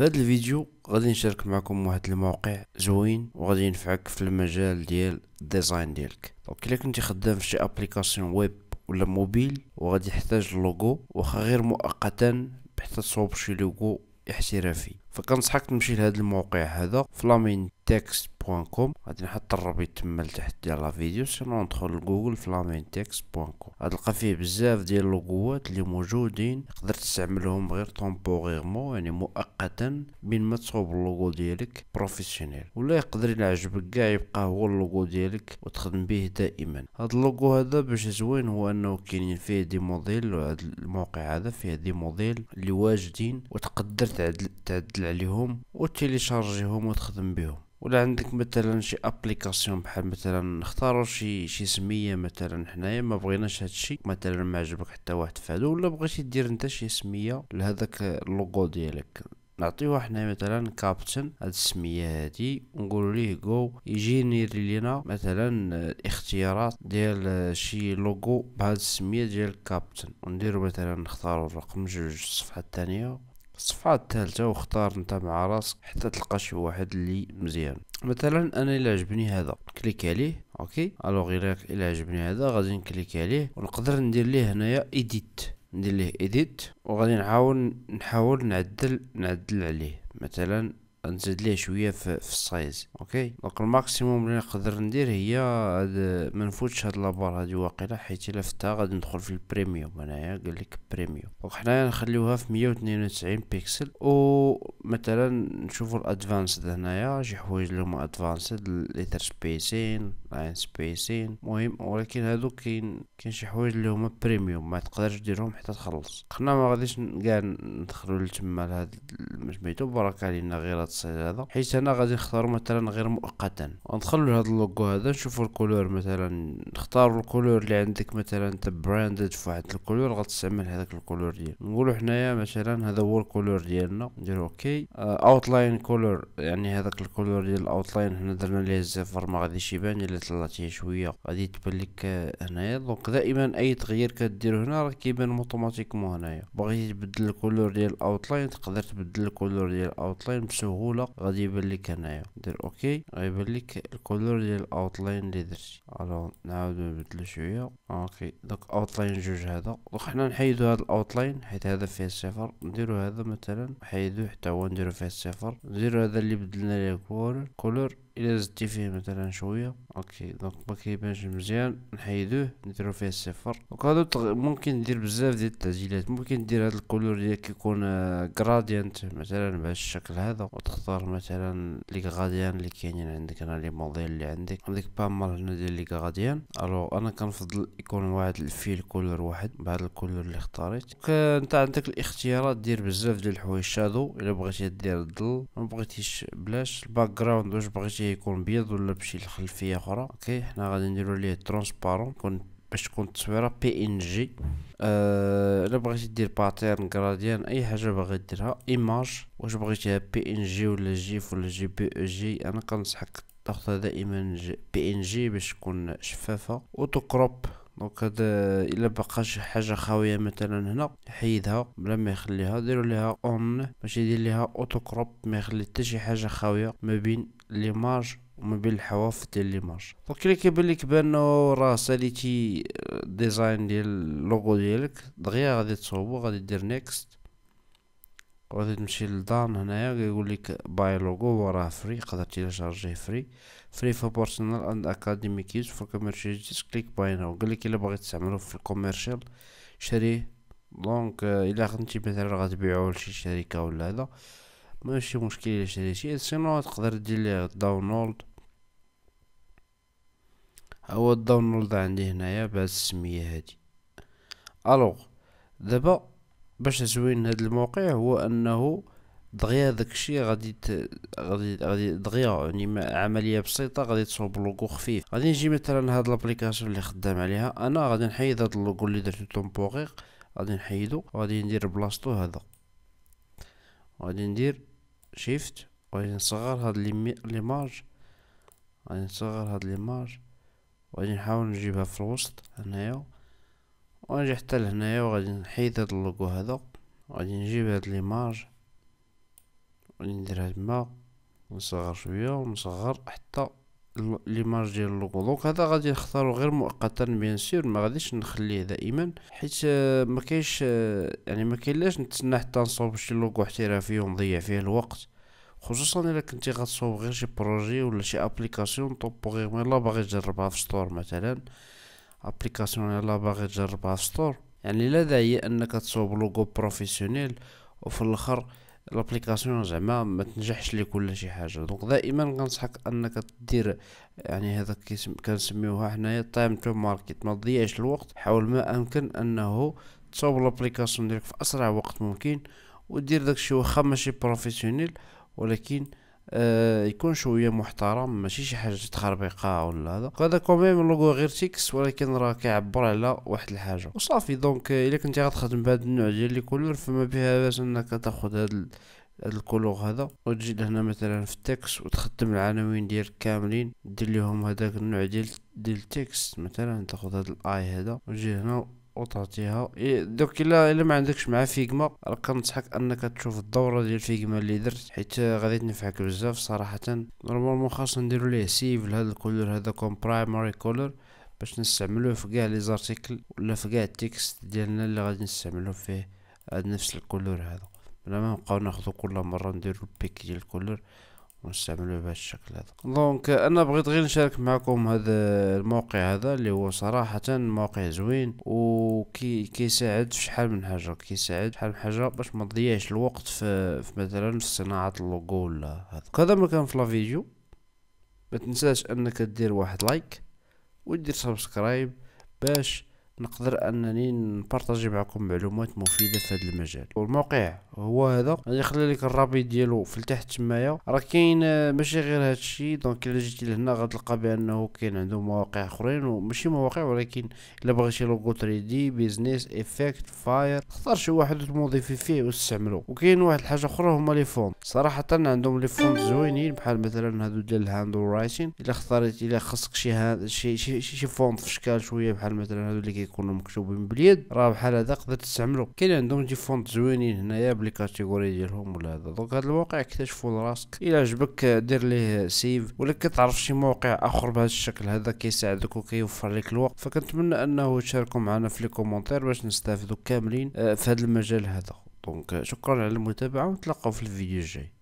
في هذا الفيديو غادي نشارك معكم واحد الموقع زوين وغادي ينفعك في المجال ديال الديزاين ديالك دونك الا كنتي خدام في شي ابليكاسيون ويب ولا موبيل وغادي يحتاج لوغو واخا غير مؤقتا حتى تصوب شي لوغو احترافي فكنصحك تمشي لهذا الموقع هذا فلامين تكست كوم غادي نحط الرابط تما لتحت ديال لا فيديو سينو ندخل لجوجل في بوان كوم غتلقى فيه بزاف ديال اللوغوات اللي موجودين تقدر تستعملهم غير طومبوريرمون يعني مؤقتا بين ما تصوب اللوغو ديالك بروفيسيونيل ولا يقدر يعجبك كاع يبقى هو اللوغو ديالك وتخدم به دائما هاد اللوغو هذا باش زوين هو انه كاينين فيه دي موديل وهذا الموقع هذا فيه دي موديل اللي واجدين وتقدر تعدل, تعدل عليهم وتيليشارجيهم وتخدم بهم ولا عندك مثلا شي ابليكاسيون بحال مثلا نختاروا شي شي سميه مثلا حنايا ما بغيناش هادشي مثلا ما عجبك حتى واحد فهادو ولا بغيتي دير انت شي سميه لهذاك اللوغو ديالك نعطيوها حنا مثلا كابتن هاد السميه هادي ونقول ليه جو يجينيري لينا مثلا الاختيارات ديال شي لوغو بهاد السميه ديال كابتن ونديرو مثلا نختارو الرقم جوج الصفحه الثانيه الصفحة الثالثة واختار انت مع راسك حتى تلقى شي واحد اللي مزيان مثلا انا الى عجبني هذا كليك عليه اوكي الوغ الى عجبني هذا غادي نكليك عليه ونقدر ندير ليه هنايا ايديت ندير ليه ايديت وغادي نحاول نحاول نعدل نعدل عليه مثلا نزيد ليه شويه في, في السايز اوكي دونك الماكسيموم اللي نقدر ندير هي هاد ما نفوتش هاد لابار هادي واقيلا حيت الا فتها غادي ندخل في البريميوم انايا قال لك بريميوم دونك حنايا نخليوها في 192 بيكسل و مثلا نشوفو الادفانسد هنايا شي حوايج اللي هما ادفانسد الايثر سبيسين لاين سبيسين مهم ولكن هادو كاين كاين شي حوايج اللي هما بريميوم ما تقدرش ديرهم حتى تخلص قلنا ما غاديش كاع ندخلو لتما لهاد المجميتو بركة علينا غير هاد الصيد هذا حيت انا غادي نختارو مثلا غير مؤقتا وندخل لهاد اللوغو هذا نشوفو الكولور مثلا نختارو الكولور اللي عندك مثلا انت براندد في واحد الكولور غتستعمل هذاك الكولور ديال نقولو حنايا مثلا هذا هو الكولور ديالنا نديرو اوكي اوتلاين آه، كولور يعني هذاك الكولور ديال الاوتلاين هنا درنا ليه الزفر ما غاديش يبان الا طلعتيه شويه غادي تبان لك هنايا دونك دائما اي تغيير كدير هنا راه كيبان اوتوماتيكمون هنايا باغي تبدل الكولور ديال الاوتلاين تقدر تبدل الكولور ديال الاوتلاين بسهوله غادي يبان لك هنايا دير اوكي غيبان لك الكولور ديال الاوتلاين اللي درتي الو نعاودو نبدلو شويه اوكي دوك اوتلاين جوج هذا دوك حنا نحيدو هاد الاوتلاين حيت هذا فيه صفر نديرو هذا مثلا نحيدو حتى هو 1 0 0 ده اللي بدلنا ليه كور كولور الى زدتي فيه مثلا شويه اوكي دونك ما كيبانش مزيان نحيدوه نديرو فيه الصفر دونك هادو ممكن ندير بزاف ديال التعديلات ممكن دير هاد الكولور ديال كيكون غراديانت آه، مثلا بهذا الشكل هذا وتختار مثلا لي غاديان اللي كاينين عندك هنا لي موديل اللي عندك عندك مال هنا ديال لي غاديان الو انا كنفضل يكون واحد الفيل كولور واحد بهذا الكولور اللي اختاريت آه، انت عندك الاختيارات دير بزاف ديال الحوايج شادو الا بغيتي دير الظل ما بغيتيش بلاش الباك جراوند واش بغيتي يكون بيض ولا بشي خلفيه اخرى اوكي حنا غادي نديرو ليه ترونسبارون يكون باش تكون التصويره بي ان آه، جي الا بغيتي دير باترن غراديان اي حاجه باغي ديرها ايماج واش بغيتيها بي ان جي ولا جيف ولا جي بي او جي انا كنصحك تاخذها دائما بي ان جي باش تكون شفافه كروب دونك هاد آه، الا بقى شي حاجه خاويه مثلا هنا حيدها بلا ما يخليها ديروا ليها اون باش يدير ليها اوتو كروب ما يخلي حتى شي حاجه خاويه ما بين ليماج وما بين الحواف ديال ليماج دونك الا كيبان لك بانه راه ساليتي آه، ديزاين ديال اللوغو ديالك دغيا غادي تصوبو غادي دير نيكست غادي تمشي لدان هنايا كيقول لك باي لوغو وراه فري تقدر تيلاشارجيه فري فري فور بيرسونال اند اكاديميك يوز فور كوميرشيال جيس كليك باي ناو قال لك الا باغي تستعملو في الكوميرشيال شريه دونك آه، الا خدمتي مثلا غتبيعو لشي شركه ولا هذا ماشي مشكل الا شريتي سينو تقدر دير ليه داونلود هو الداونلود عندي هنايا بهاد السميه هادي الوغ دابا باش تزوين هاد الموقع هو انه دغيا داكشي غادي ت... غادي غادي دغيا يعني عمليه بسيطه غادي تصوب لوغو خفيف غادي نجي مثلا هاد لابليكاسيون اللي خدام عليها انا غادي نحيد هاد اللوغو اللي درتو تومبورير غادي نحيدو وغادي ندير بلاصتو هذا غادي ندير شيفت وغادي نصغر هاد ليماج غادي نصغر هاد ليماج وغادي نحاول نجيبها في الوسط هنايا ونجي حتى لهنايا وغادي نحيد هاد اللوغو هذا غادي نجيب هاد ليماج غادي نديرها تما نصغر شويه ونصغر حتى ليماج ديال اللوغو دونك هذا غادي نختارو غير مؤقتا بيان سور ما غاديش نخليه دائما حيت آه، ما كاينش آه، يعني ما كاينلاش نتسنى حتى نصوب شي لوغو احترافي ونضيع فيه الوقت خصوصا الا كنتي غتصوب غير شي بروجي ولا شي ابليكاسيون طوبو غير يلا باغي تجربها في ستور مثلا ابليكاسيون يلا باغي تجربها ستور يعني لا داعي انك تصوب لوغو بروفيسيونيل وفي الاخر لابليكاسيون زعما ما تنجحش ليك ولا شي حاجه دونك دائما كنصحك انك دير يعني هذا كنسميوها حنايا تايم تو ماركت ما تضيعش الوقت حاول ما امكن انه تصوب لابليكاسيون ديالك في اسرع وقت ممكن ودير داكشي واخا ماشي بروفيسيونيل ولكن آه، يكون شويه محترم ماشي شي حاجه تخربقه ولا هذا هذا كوميم لوغو غير تيكس ولكن راه كيعبر على واحد الحاجه وصافي دونك الا كنتي غتخدم بهذا النوع ديال لي كولور فما بها باس انك تاخذ هذا هاد الكولور هذا وتجي لهنا مثلا في التكس وتخدم العناوين ديالك كاملين دير ليهم هذاك النوع ديال ديال التكس مثلا تاخذ هاد الاي هذا وتجي هنا وتعطيها دوك الا الا ما عندكش مع فيجما راه كنصحك انك تشوف الدوره ديال فيجما اللي درت حيت غادي تنفعك بزاف صراحه نورمالمون خاصنا نديرو ليه سيف لهاد الكولور هذا كوم برايمري كولور باش نستعملوه في كاع لي زارتيكل ولا في كاع التكست ديالنا اللي غادي نستعملو فيه هاد نفس الكولور هذا بلا ما نبقاو ناخذو كل مره نديرو بيك ديال الكولور ونستعملو بهذا الشكل هذا دونك انا بغيت غير نشارك معكم هذا الموقع هذا اللي هو صراحه موقع زوين وكي كيساعد في شحال من حاجه كيساعد شحال من حاجه باش ما تضيعش الوقت في, في مثلا في صناعه اللوغو ولا هذا كذا ما كان في الفيديو ما تنساش انك دير واحد لايك ودير سبسكرايب باش نقدر انني نبارطاجي معكم معلومات مفيده في هذا المجال والموقع هو هذا غادي يخلي لك الرابي ديالو في التحت تمايا راه كاين آه، ماشي غير هذا الشيء دونك الا جيتي لهنا غتلقى بانه كاين عندهم مواقع اخرين وماشي مواقع ولكن الا بغيتي لوغو 3 دي بيزنس افكت فاير اختار شي واحد وتموضيفي فيه واستعملو وكاين واحد الحاجه اخرى هما لي فونت صراحه عندهم لي فونت زوينين بحال مثلا هادو ديال الهاند رايتين الا اختاريت الا خصك شي هاد شي شي, شي في شكال شويه بحال مثلا هادو اللي كيكونوا مكتوبين باليد راه بحال هذا تقدر تستعملو كاين عندهم دي فونت زوينين هنايا بلي لي كاتيجوري ديالهم ولا هذا دونك هذا الموقع اكتشفوا لراسك الا عجبك دير ليه سيف ولا كتعرف شي موقع اخر بهذا الشكل هذا كيساعدك وكيوفر لك الوقت فكنتمنى انه تشاركوا معنا في لي كومونتير باش نستافدوا كاملين آه، في هذا المجال هذا دونك شكرا على المتابعه ونتلاقاو في الفيديو الجاي